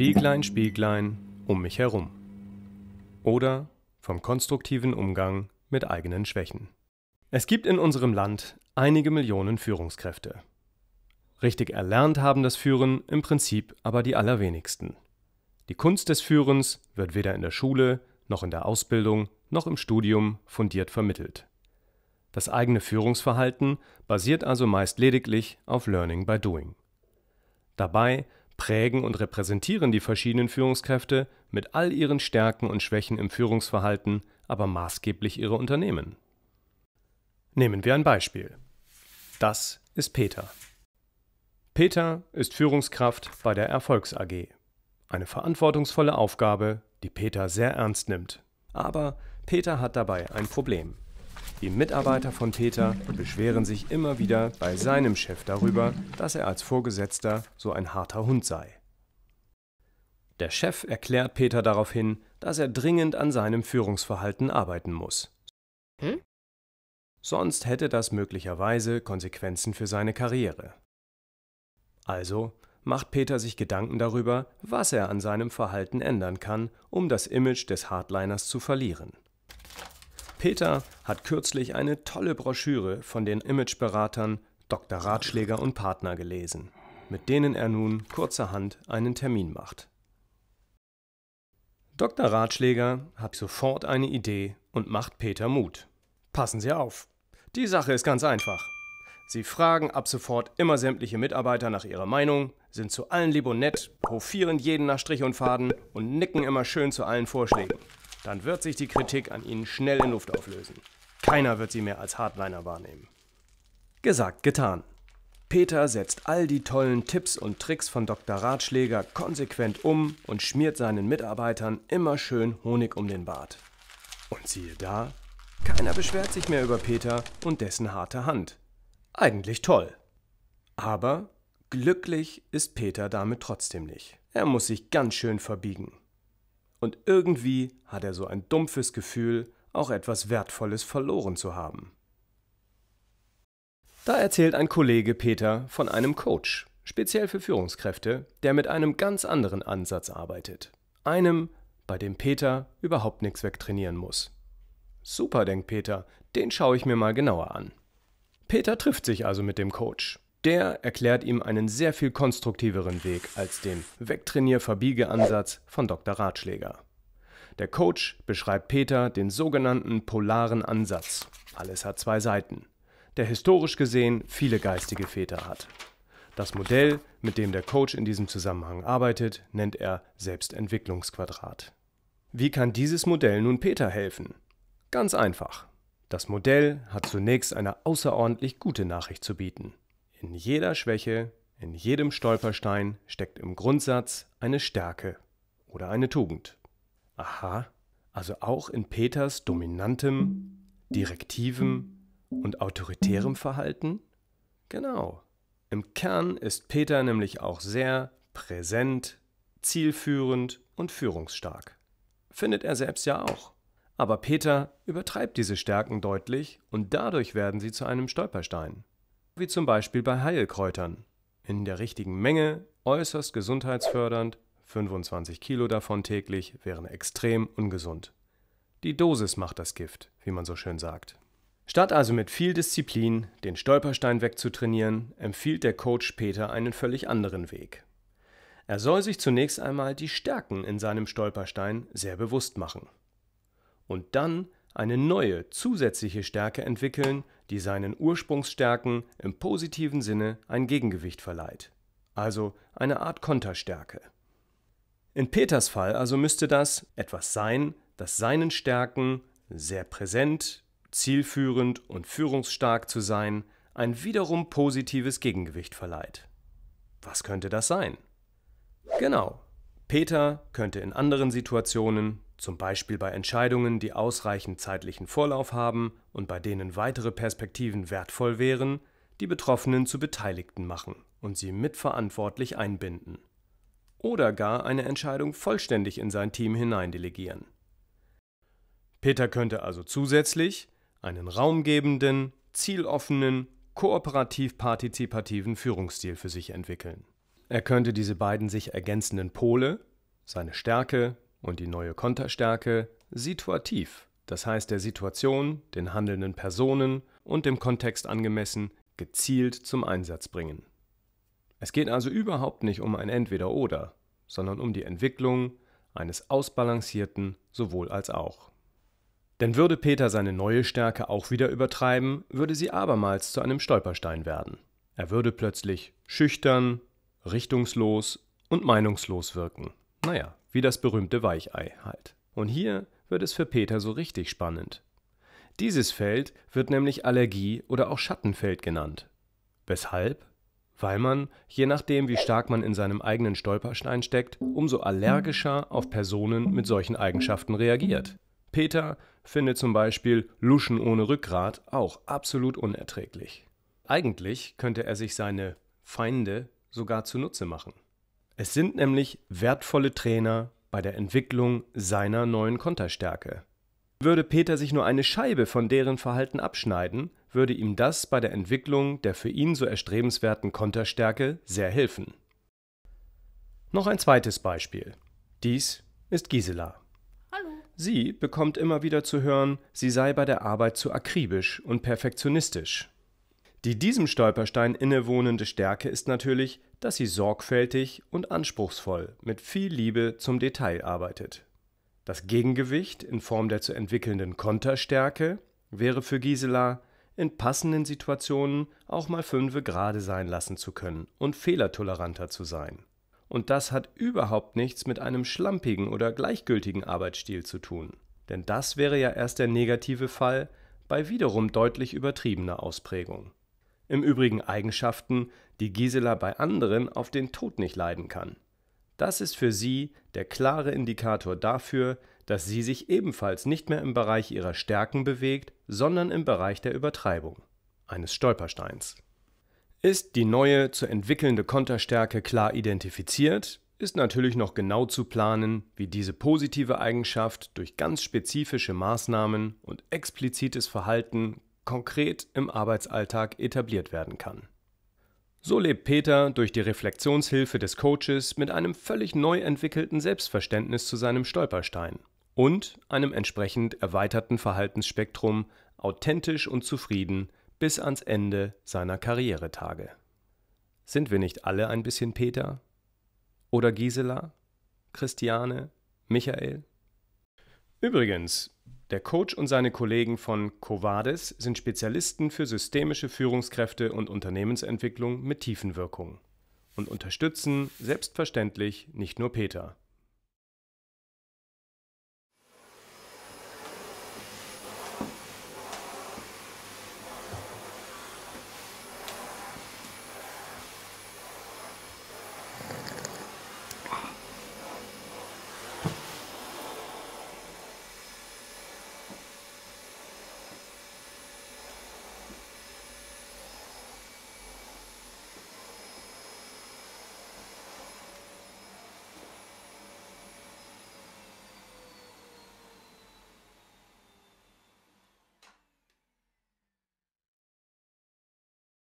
Spieglein, Spieglein um mich herum. Oder vom konstruktiven Umgang mit eigenen Schwächen. Es gibt in unserem Land einige Millionen Führungskräfte. Richtig erlernt haben das Führen im Prinzip aber die allerwenigsten. Die Kunst des Führens wird weder in der Schule, noch in der Ausbildung, noch im Studium fundiert vermittelt. Das eigene Führungsverhalten basiert also meist lediglich auf Learning by Doing. Dabei prägen und repräsentieren die verschiedenen Führungskräfte mit all ihren Stärken und Schwächen im Führungsverhalten aber maßgeblich ihre Unternehmen. Nehmen wir ein Beispiel. Das ist Peter. Peter ist Führungskraft bei der Erfolgs AG. Eine verantwortungsvolle Aufgabe, die Peter sehr ernst nimmt. Aber Peter hat dabei ein Problem. Die Mitarbeiter von Peter beschweren sich immer wieder bei seinem Chef darüber, dass er als Vorgesetzter so ein harter Hund sei. Der Chef erklärt Peter daraufhin, dass er dringend an seinem Führungsverhalten arbeiten muss. Hm? Sonst hätte das möglicherweise Konsequenzen für seine Karriere. Also macht Peter sich Gedanken darüber, was er an seinem Verhalten ändern kann, um das Image des Hardliners zu verlieren. Peter hat kürzlich eine tolle Broschüre von den Imageberatern Dr. Ratschläger und Partner gelesen, mit denen er nun kurzerhand einen Termin macht. Dr. Ratschläger hat sofort eine Idee und macht Peter Mut. Passen Sie auf. Die Sache ist ganz einfach. Sie fragen ab sofort immer sämtliche Mitarbeiter nach ihrer Meinung, sind zu allen lieb und nett, hofieren jeden nach Strich und Faden und nicken immer schön zu allen Vorschlägen dann wird sich die Kritik an ihnen schnell in Luft auflösen. Keiner wird sie mehr als Hardliner wahrnehmen. Gesagt, getan. Peter setzt all die tollen Tipps und Tricks von Dr. Ratschläger konsequent um und schmiert seinen Mitarbeitern immer schön Honig um den Bart. Und siehe da, keiner beschwert sich mehr über Peter und dessen harte Hand. Eigentlich toll. Aber glücklich ist Peter damit trotzdem nicht. Er muss sich ganz schön verbiegen. Und irgendwie hat er so ein dumpfes Gefühl, auch etwas Wertvolles verloren zu haben. Da erzählt ein Kollege Peter von einem Coach, speziell für Führungskräfte, der mit einem ganz anderen Ansatz arbeitet. Einem, bei dem Peter überhaupt nichts wegtrainieren muss. Super, denkt Peter, den schaue ich mir mal genauer an. Peter trifft sich also mit dem Coach. Der erklärt ihm einen sehr viel konstruktiveren Weg als den Wegtrainier-Verbiege-Ansatz von Dr. Ratschläger. Der Coach beschreibt Peter den sogenannten polaren Ansatz. Alles hat zwei Seiten, der historisch gesehen viele geistige Väter hat. Das Modell, mit dem der Coach in diesem Zusammenhang arbeitet, nennt er Selbstentwicklungsquadrat. Wie kann dieses Modell nun Peter helfen? Ganz einfach. Das Modell hat zunächst eine außerordentlich gute Nachricht zu bieten. In jeder Schwäche, in jedem Stolperstein steckt im Grundsatz eine Stärke oder eine Tugend. Aha, also auch in Peters dominantem, direktivem und autoritärem Verhalten? Genau. Im Kern ist Peter nämlich auch sehr präsent, zielführend und führungsstark. Findet er selbst ja auch. Aber Peter übertreibt diese Stärken deutlich und dadurch werden sie zu einem Stolperstein wie zum Beispiel bei Heilkräutern. In der richtigen Menge, äußerst gesundheitsfördernd, 25 Kilo davon täglich wären extrem ungesund. Die Dosis macht das Gift, wie man so schön sagt. Statt also mit viel Disziplin den Stolperstein wegzutrainieren, empfiehlt der Coach Peter einen völlig anderen Weg. Er soll sich zunächst einmal die Stärken in seinem Stolperstein sehr bewusst machen. Und dann eine neue, zusätzliche Stärke entwickeln, die seinen Ursprungsstärken im positiven Sinne ein Gegengewicht verleiht, also eine Art Konterstärke. In Peters Fall also müsste das etwas sein, das seinen Stärken, sehr präsent, zielführend und führungsstark zu sein, ein wiederum positives Gegengewicht verleiht. Was könnte das sein? Genau, Peter könnte in anderen Situationen zum Beispiel bei Entscheidungen, die ausreichend zeitlichen Vorlauf haben und bei denen weitere Perspektiven wertvoll wären, die Betroffenen zu Beteiligten machen und sie mitverantwortlich einbinden. Oder gar eine Entscheidung vollständig in sein Team hineindelegieren. Peter könnte also zusätzlich einen raumgebenden, zieloffenen, kooperativ-partizipativen Führungsstil für sich entwickeln. Er könnte diese beiden sich ergänzenden Pole, seine Stärke, und die neue Konterstärke situativ, das heißt der Situation, den handelnden Personen und dem Kontext angemessen, gezielt zum Einsatz bringen. Es geht also überhaupt nicht um ein Entweder-Oder, sondern um die Entwicklung eines ausbalancierten sowohl als auch. Denn würde Peter seine neue Stärke auch wieder übertreiben, würde sie abermals zu einem Stolperstein werden. Er würde plötzlich schüchtern, richtungslos und meinungslos wirken. Naja, wie das berühmte Weichei halt. Und hier wird es für Peter so richtig spannend. Dieses Feld wird nämlich Allergie oder auch Schattenfeld genannt. Weshalb? Weil man, je nachdem wie stark man in seinem eigenen Stolperstein steckt, umso allergischer auf Personen mit solchen Eigenschaften reagiert. Peter findet zum Beispiel Luschen ohne Rückgrat auch absolut unerträglich. Eigentlich könnte er sich seine Feinde sogar zunutze machen. Es sind nämlich wertvolle Trainer bei der Entwicklung seiner neuen Konterstärke. Würde Peter sich nur eine Scheibe von deren Verhalten abschneiden, würde ihm das bei der Entwicklung der für ihn so erstrebenswerten Konterstärke sehr helfen. Noch ein zweites Beispiel. Dies ist Gisela. Sie bekommt immer wieder zu hören, sie sei bei der Arbeit zu akribisch und perfektionistisch. Die diesem Stolperstein innewohnende Stärke ist natürlich, dass sie sorgfältig und anspruchsvoll mit viel Liebe zum Detail arbeitet. Das Gegengewicht in Form der zu entwickelnden Konterstärke wäre für Gisela, in passenden Situationen auch mal fünfe gerade sein lassen zu können und fehlertoleranter zu sein. Und das hat überhaupt nichts mit einem schlampigen oder gleichgültigen Arbeitsstil zu tun. Denn das wäre ja erst der negative Fall bei wiederum deutlich übertriebener Ausprägung im Übrigen Eigenschaften, die Gisela bei anderen auf den Tod nicht leiden kann. Das ist für sie der klare Indikator dafür, dass sie sich ebenfalls nicht mehr im Bereich ihrer Stärken bewegt, sondern im Bereich der Übertreibung, eines Stolpersteins. Ist die neue zu entwickelnde Konterstärke klar identifiziert, ist natürlich noch genau zu planen, wie diese positive Eigenschaft durch ganz spezifische Maßnahmen und explizites Verhalten konkret im Arbeitsalltag etabliert werden kann. So lebt Peter durch die Reflexionshilfe des Coaches mit einem völlig neu entwickelten Selbstverständnis zu seinem Stolperstein und einem entsprechend erweiterten Verhaltensspektrum authentisch und zufrieden bis ans Ende seiner Karrieretage. Sind wir nicht alle ein bisschen Peter? Oder Gisela? Christiane? Michael? Übrigens, der Coach und seine Kollegen von Covades sind Spezialisten für systemische Führungskräfte und Unternehmensentwicklung mit Tiefenwirkung und unterstützen selbstverständlich nicht nur Peter.